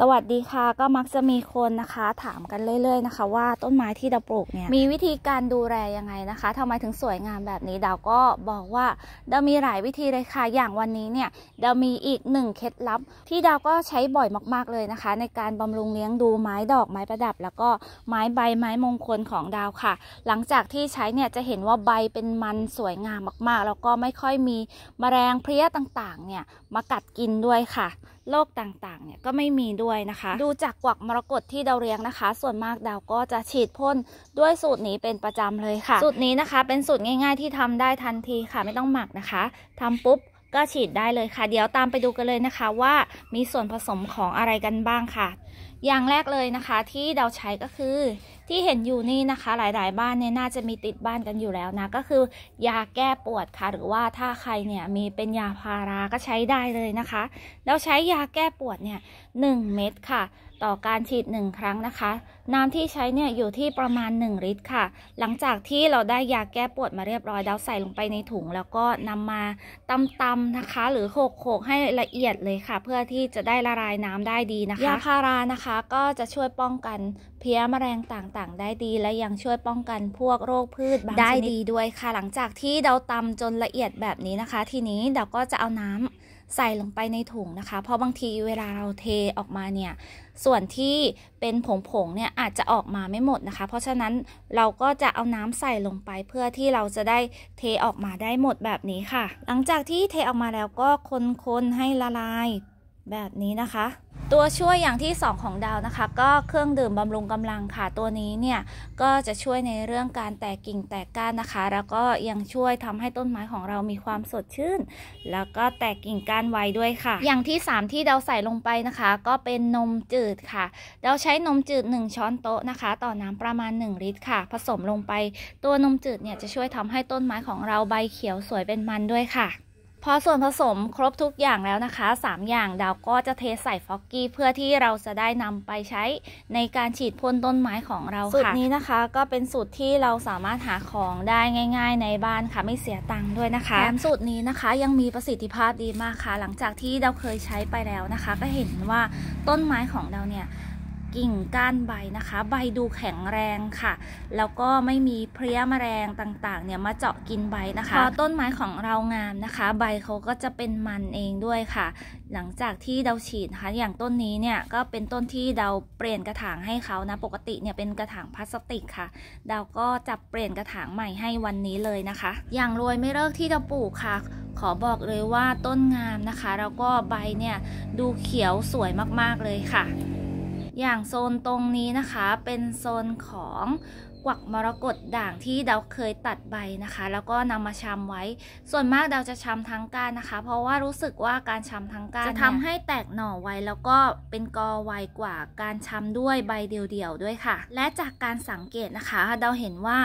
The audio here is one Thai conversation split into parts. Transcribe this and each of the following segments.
สวัสดีค่ะก็มักจะมีคนนะคะ ถามกันเรื่อยๆนะคะ ว่าต้นไม้ที่ดาวปลูกเนี่ยมีวิธีการดูแลยังไงนะคะ ทำไมถึงสวยงามแบบนี้ดาวก็บอกว่าดาวมีหลายวิธีเลยค่ะอย่างวันนี้เนี่ยดาวมีอีกหนึ่งเคล็ดลับที่ดาวก็ใช้บ่อยมากๆเลยนะคะ ในการบำรุงเลี้ยงดูไม้ดอกไม้ประดับ แล้วก็ไม้ใบไม้มงคลของดาวค่ะ หลังจากที่ใช้เนี่ยจะเห็นว่าใบเป็นมันสวยงามมากๆแล้วก็ไม่ค่อยมีแมลงเพลี้ยต่างๆ เนี่ยมากัดกินด้วยค่ะโรคต่างๆ เนี่ยก็ไม่มีด้วยนะคะ ดูจากกวักมรกตที่ดาวเรียงนะคะ ส่วนมากดาวก็จะฉีดพ่นด้วยสูตรนี้เป็นประจำเลยค่ะ สูตรนี้นะคะเป็นสูตรง่ายๆที่ทำได้ทันทีค่ะไม่ต้องหมักนะคะ ทำปุ๊บก็ฉีดได้เลยค่ะ เดี๋ยวตามไปดูกันเลยนะคะว่ามีส่วนผสมของอะไรกันบ้างค่ะ อย่างแรกเลยนะคะที่เราใช้ก็คือที่เห็นอยู่นี่นะคะ หลาย ๆ บ้านเนี่ยน่าจะมีติดบ้านกันอยู่แล้วนะ ก็คือ ยาแก้ปวดค่ะ หรือว่าถ้าใครเนี่ย มีเป็นยาพาราก็ใช้ได้เลยนะคะเราใช้ยาแก้ปวดเนี่ยหเม็ดค่ะต่อการฉีด1ครั้งนะคะ น้ำที่ใช้เนี่ย อยู่ที่ประมาณ 1ลิตรค่ะ หลังจากที่เราได้ยาแก้ปวดมาเรียบร้อยแล้วใส่ลงไปในถุงแล้วก็นำมาตำตำนะคะ หรือโขกๆกให้ละเอียดเลยค่ะ เพื่อที่จะได้ละลายน้ำได้ดีนะคะยาพารานะคะก็จะช่วยป้องกันเพี้ยแมลงต่างๆ ได้ดีและยังช่วยป้องกันพวกโรคพืชได้ดีด้วยค่ะ หลังจากที่เราตำจนละเอียดแบบนี้นะคะ ทีนี้เราก็จะเอาน้ำใส่ลงไปในถุงนะคะ เพราะบางทีเวลาเราเทออกมาเนี่ย ส่วนที่เป็นผงผงเนี่ยอาจจะออกมาไม่หมดนะคะ เพราะฉะนั้นเราก็จะเอาน้ำใส่ลงไป เพื่อที่เราจะได้เทออกมาได้หมดแบบนี้ค่ะ หลังจากที่เทออกมาแล้วก็คนๆให้ละลายแบบนี้นะคะ ตัวช่วยอย่างที่ 2 ของดาวนะคะ ก็เครื่องดื่ม บำรุงกำลังค่ะ ตัวนี้เนี่ย ก็จะช่วยในเรื่องการแตกกิ่งแตกก้านนะคะ แล้วก็ยังช่วยทำให้ต้นไม้ของเรามีความสดชื่น แล้วก็แตกกิ่งก้านไวด้วยค่ะ อย่างที่ 3 ที่ดาวใส่ลงไปนะคะ ก็เป็นนมจืดค่ะดาวใช้นมจืด 1 ช้อนโต๊ะนะคะ ต่อน้ำประมาณ 1 ลิตรค่ะ ผสมลงไป ตัวนมจืดเนี่ยจะช่วยทำให้ต้นไม้ของเราใบเขียวสวยเป็นมันด้วยค่ะพอส่วนผสมครบทุกอย่างแล้วนะคะ 3 อย่างดาวก็จะเทใส่ฟอกกี้เพื่อที่เราจะได้นำไปใช้ในการฉีดพ่นต้นไม้ของเราค่ะ สูตรนี้นะคะก็เป็นสูตรที่เราสามารถหาของได้ง่าย ๆ ในบ้านค่ะไม่เสียตังค์ด้วยนะคะแถมสูตรนี้นะคะยังมีประสิทธิภาพดีมากค่ะหลังจากที่เราเคยใช้ไปแล้วนะคะ ก็เห็นว่าต้นไม้ของเราเนี่ยกิ่งก้านใบนะคะ ใบดูแข็งแรงค่ะ แล้วก็ไม่มีเพลี้ยมแมลงต่างๆเนี่ยมาเจาะกินใบนะคะ พอต้นไม้ของเรางามนะคะ ใบเขาก็จะเป็นมันเองด้วยค่ะ หลังจากที่เราฉีดนะคะ อย่างต้นนี้เนี่ย ก็เป็นต้นที่เราเปลี่ยนกระถางให้เขานะ ปกติเนี่ยเป็นกระถางพลาสติกค่ะ เราก็จะเปลี่ยนกระถางใหม่ให้วันนี้เลยนะคะ อย่างรวยไม่เลิกที่จะปลูกค่ะ ขอบอกเลยว่าต้นงามนะคะ แล้วก็ใบเนี่ยดูเขียวสวยมากๆเลยค่ะอย่างโซนตรงนี้นะคะเป็นโซนของกวักมรกตด่างที่เดาเคยตัดใบนะคะ แล้วก็นำมาชำไว้ ส่วนมากเดาจะชำทั้งก้านนะคะ เพราะว่ารู้สึกว่าการชำทั้งก้านจะทำให้แตกหน่อไวแล้วก็เป็นกอไวกว่าการชำด้วยใบเดียวๆด้วยค่ะ และจากการสังเกตนะคะเดาเห็นว่า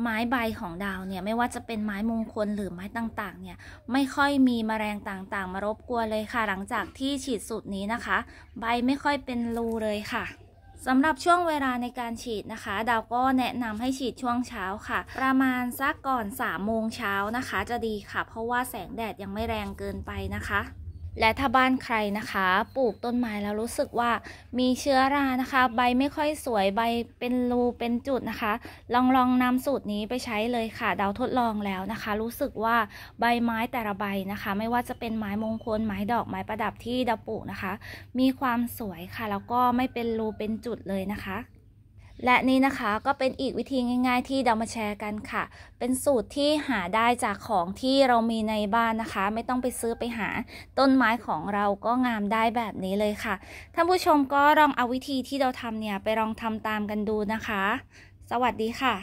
ไม้ใบของดาวเนี่ยไม่ว่าจะเป็นไม้มงคลหรือไม้ต่างๆ เนี่ยไม่ค่อยมีมแมลงต่างๆ มารบกวนเลยค่ะ หลังจากที่ฉีดสูตรนี้นะคะ ใบไม่ค่อยเป็นรูเลยค่ะสำหรับช่วงเวลาในการฉีดนะคะ ดาวก็แนะนำให้ฉีดช่วงเช้าค่ะ ประมาณสักก่อน 3 โมงเช้านะคะ จะดีค่ะ เพราะว่าแสงแดดยังไม่แรงเกินไปนะคะและถ้าบ้านใครนะคะ ปลูกต้นไม้ แล้วรู้สึกว่ามีเชื้อรานะคะ ใบไม่ค่อยสวยใบเป็นรูเป็นจุดนะคะ ลองลองนำสูตรนี้ไปใช้เลยค่ะดาวทดลองแล้วนะคะ รู้สึกว่าใบไม้แต่ละใบนะคะ ไม่ว่าจะเป็นไม้มงคล ไม้ดอกไม้ประดับที่ดาปลูกนะคะ มีความสวยค่ะแล้วก็ไม่เป็นรูเป็นจุดเลยนะคะและนี่นะคะก็เป็นอีกวิธีง่ายๆ ที่เรามาแชร์กันค่ะ เป็นสูตรที่หาได้จากของที่เรามีในบ้านนะคะ ไม่ต้องไปซื้อไปหาต้นไม้ของเราก็งามได้แบบนี้เลยค่ะ ท่านผู้ชมก็ลองเอาวิธีที่เราทำเนี่ยไปลองทำตามกันดูนะคะ สวัสดีค่ะ